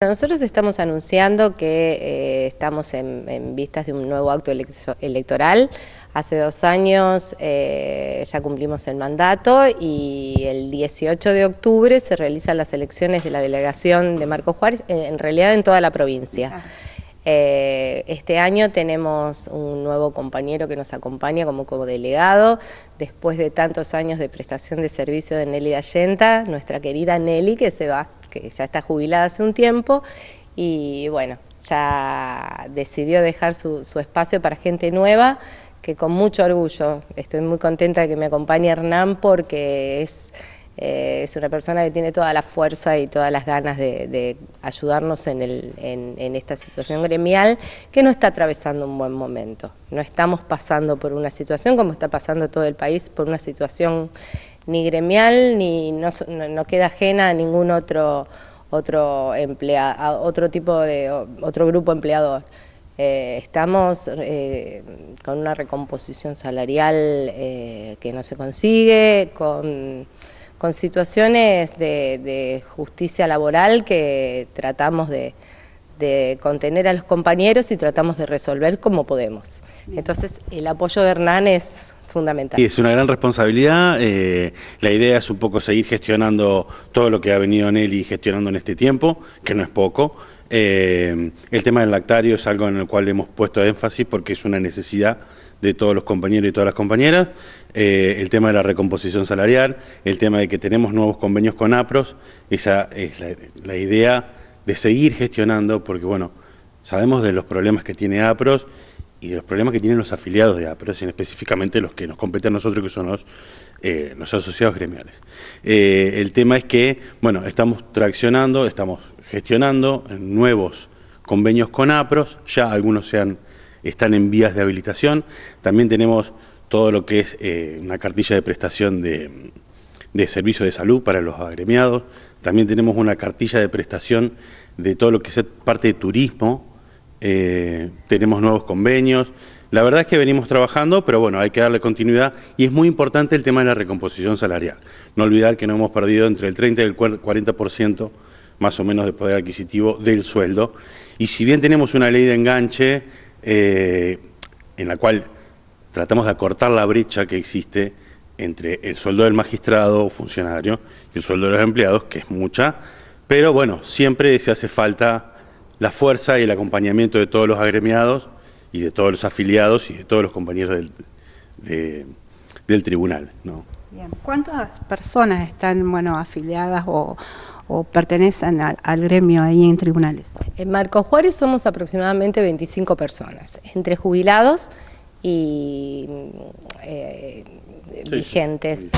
Nosotros estamos anunciando que eh, estamos en, vistas de un nuevo acto electoral. Hace dos años eh, ya cumplimos el mandato y el 18 de octubre se realizan las elecciones de la delegación de Marco Juárez, en realidad en toda la provincia. Ah. Eh, este año tenemos un nuevo compañero que nos acompaña como, como delegado, después de tantos años de prestación de servicio de Nelly Allenta, nuestra querida Nelly que se va ya está jubilada hace un tiempo y bueno, ya decidió dejar su, espacio para gente nueva que con mucho orgullo, estoy muy contenta de que me acompañe Hernán porque es, eh, es una persona que tiene toda la fuerza y todas las ganas de, ayudarnos en, en, esta situación gremial que no está atravesando un buen momento. No estamos pasando por una situación como está pasando todo el país, por una situación ni gremial ni no, queda ajena a ningún otro otro emplea, otro tipo de otro grupo empleador. Eh, estamos eh, con una recomposición salarial eh, que no se consigue, con, con situaciones de, justicia laboral que tratamos de, de, contener a los compañeros y tratamos de resolver como podemos. Entonces el apoyo de Hernán es fundamental. Y es una gran responsabilidad. Eh, la idea es un poco seguir gestionando todo lo que ha venido en él y gestionando en este tiempo, que no es poco. Eh, el tema del lactario es algo en el cual hemos puesto énfasis porque es una necesidad de todos los compañeros y todas las compañeras, eh, el tema de la recomposición salarial, el tema de que tenemos nuevos convenios con APROS, esa es la, la idea de seguir gestionando, porque bueno, sabemos de los problemas que tiene APROS y los problemas que tienen los afiliados de APROS, específicamente los que nos competen a nosotros, que son los, eh, los asociados gremiales. Eh, el tema es que, bueno, estamos traccionando, estamos gestionando nuevos convenios con APROS, ya algunos están en vías de habilitación, también tenemos todo lo que es eh, una cartilla de prestación de, de servicio de salud para los agremiados, también tenemos una cartilla de prestación de todo lo que es parte de turismo, tenemos nuevos convenios. La verdad es que venimos trabajando, pero bueno, hay que darle continuidad y es muy importante el tema de la recomposición salarial. No olvidar que no hemos perdido entre el 30 y el 40% más o menos de poder adquisitivo del sueldo. Y si bien tenemos una ley de enganche eh, en la cual tratamos de acortar la brecha que existe entre el sueldo del magistrado o funcionario y el sueldo de los empleados, que es mucha, pero bueno, siempre se hace falta la fuerza y el acompañamiento de todos los agremiados y de todos los afiliados y de todos los compañeros del, tribunal. ¿no? ¿Cuántas personas están bueno, afiliadas o, pertenecen al, gremio ahí en tribunales? En Marco Juárez somos aproximadamente 25 personas, entre jubilados y eh, vigentes.